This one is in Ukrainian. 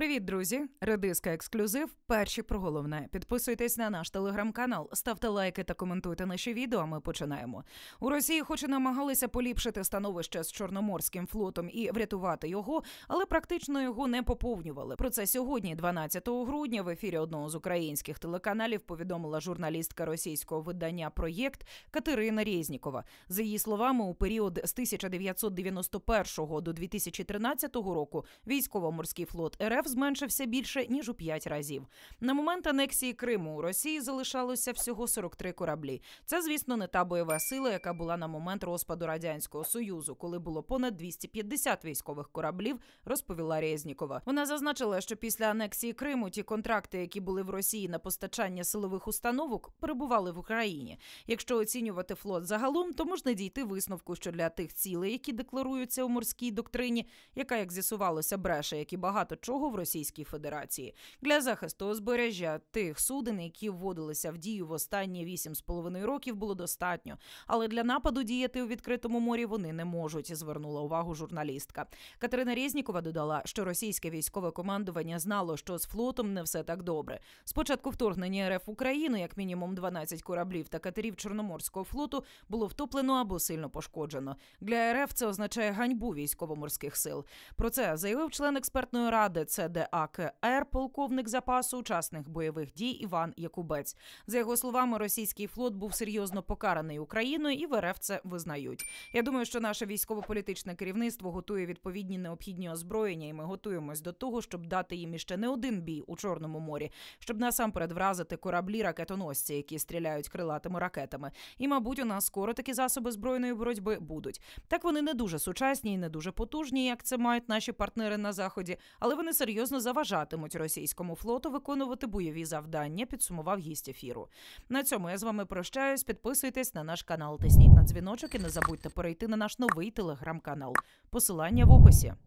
Привіт, друзі! Редиска ексклюзив. Перші про головне. Підписуйтесь на наш телеграм-канал, ставте лайки та коментуйте наші відео. Ми починаємо. У Росії, хоч і намагалися поліпшити становище з Чорноморським флотом і врятувати його, але практично його не поповнювали. Про це сьогодні, 12 грудня, в ефірі одного з українських телеканалів повідомила журналістка російського видання Проєкт Катерина Резнікова. За її словами, у період з 1991 до 2013 року військово-морський флот РФ зменшився більше ніж у п'ять разів. На момент анексії Криму у Росії залишалося всього 43 кораблі. Це, звісно, не та бойова сила, яка була на момент розпаду радянського союзу, коли було понад 250 військових кораблів. Розповіла Резнікова. Вона зазначила, що після анексії Криму ті контракти, які були в Росії на постачання силових установок, перебували в Україні. Якщо оцінювати флот загалом, то можна дійти висновку, що для тих цілей, які декларуються у морській доктрині, яка як з'ясувалося, бреше, як і багато чого в Російській Федерації для захисту узбережжя тих суден, які вводилися в дію в останні 8,5 років, було достатньо. Але для нападу діяти у відкритому морі вони не можуть. Звернула увагу журналістка. Катерина Резнікова додала, що російське військове командування знало, що з флотом не все так добре. Спочатку вторгнення РФ Україну, як мінімум 12 кораблів та катерів Чорноморського флоту, було втоплено або сильно пошкоджено. Для РФ це означає ганьбу військово-морських сил. Про це заявив член експертної ради. Це ДАКР, полковник запасу учасних бойових дій Іван Якубець. За його словами, російський флот був серйозно покараний Україною і в РФ це визнають. Я думаю, що наше військово-політичне керівництво готує відповідні необхідні озброєння, і ми готуємось до того, щоб дати їм іще не один бій у Чорному морі, щоб насамперед вразити кораблі ракетоносці, які стріляють крилатими ракетами. І, мабуть, у нас скоро такі засоби збройної боротьби будуть. Так вони не дуже сучасні і не дуже потужні, як це мають наші партнери на заході, але вони серйозні серйозно заважатимуть російському флоту виконувати бойові завдання. Підсумував гість ефіру. На цьому я з вами прощаюсь. Підписуйтесь на наш канал, тисніть на дзвіночок і не забудьте перейти на наш новий телеграм-канал. Посилання в описі.